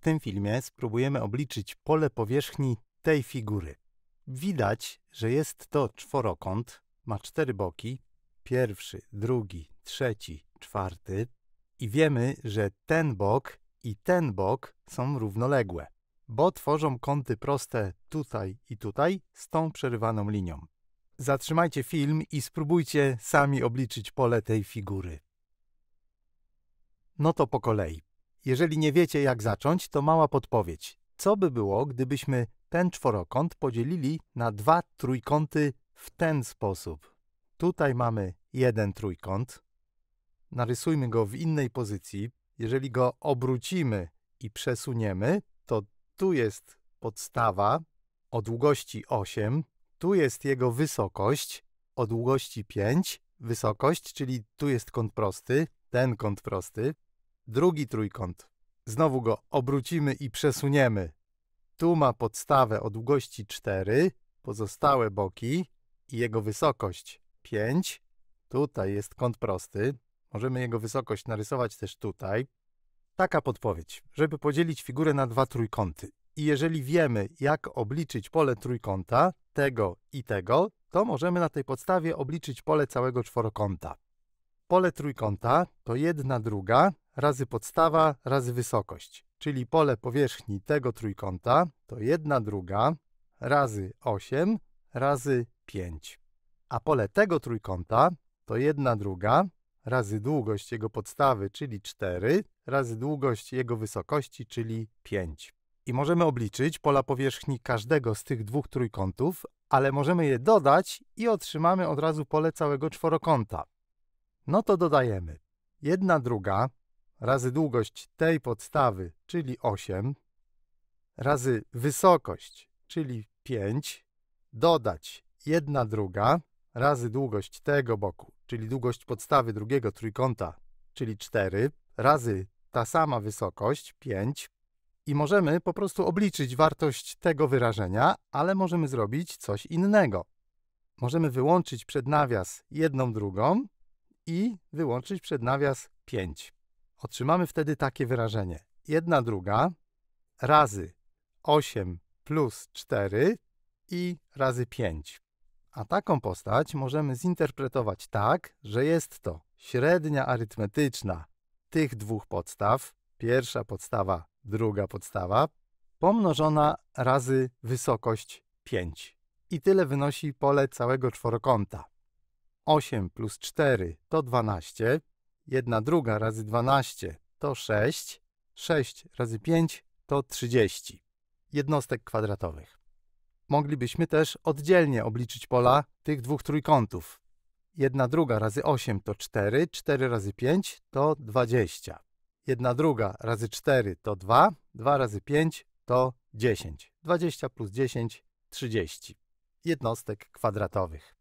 tym filmie spróbujemy obliczyć pole powierzchni tej figury. Widać, że jest to czworokąt, ma cztery boki, pierwszy, drugi, trzeci, czwarty i wiemy, że ten bok i ten bok są równoległe, bo tworzą kąty proste tutaj i tutaj z tą przerywaną linią. Zatrzymajcie film i spróbujcie sami obliczyć pole tej figury. No to po kolei. Jeżeli nie wiecie, jak zacząć, to mała podpowiedź. Co by było, gdybyśmy ten czworokąt podzielili na dwa trójkąty w ten sposób? Tutaj mamy jeden trójkąt. Narysujmy go w innej pozycji. Jeżeli go obrócimy i przesuniemy, to tu jest podstawa o długości 8, tu jest jego wysokość o długości 5, wysokość, czyli tu jest kąt prosty, ten kąt prosty, Drugi trójkąt. Znowu go obrócimy i przesuniemy. Tu ma podstawę o długości 4, pozostałe boki i jego wysokość 5. Tutaj jest kąt prosty. Możemy jego wysokość narysować też tutaj. Taka podpowiedź, żeby podzielić figurę na dwa trójkąty. I jeżeli wiemy, jak obliczyć pole trójkąta, tego i tego, to możemy na tej podstawie obliczyć pole całego czworokąta. Pole trójkąta to jedna druga razy podstawa razy wysokość, czyli pole powierzchni tego trójkąta to 1 druga razy 8 razy 5. A pole tego trójkąta to 1 druga razy długość jego podstawy, czyli 4, razy długość jego wysokości, czyli 5. I możemy obliczyć pola powierzchni każdego z tych dwóch trójkątów, ale możemy je dodać i otrzymamy od razu pole całego czworokąta. No to dodajemy. 1 druga razy długość tej podstawy, czyli 8, razy wysokość, czyli 5, dodać 1 druga razy długość tego boku, czyli długość podstawy drugiego trójkąta, czyli 4, razy ta sama wysokość, 5, i możemy po prostu obliczyć wartość tego wyrażenia, ale możemy zrobić coś innego. Możemy wyłączyć przed nawias jedną drugą i wyłączyć przed nawias 5. Otrzymamy wtedy takie wyrażenie. 1 druga razy 8 plus 4 i razy 5. A taką postać możemy zinterpretować tak, że jest to średnia arytmetyczna tych dwóch podstaw, pierwsza podstawa, druga podstawa, pomnożona razy wysokość 5. I tyle wynosi pole całego czworokąta. 8 plus 4 to 12, 1 druga razy 12 to 6, 6 razy 5 to 30 jednostek kwadratowych. Moglibyśmy też oddzielnie obliczyć pola tych dwóch trójkątów. 1 druga razy 8 to 4, 4 razy 5 to 20. 1 druga razy 4 to 2, 2 razy 5 to 10. 20 plus 10, 30 jednostek kwadratowych.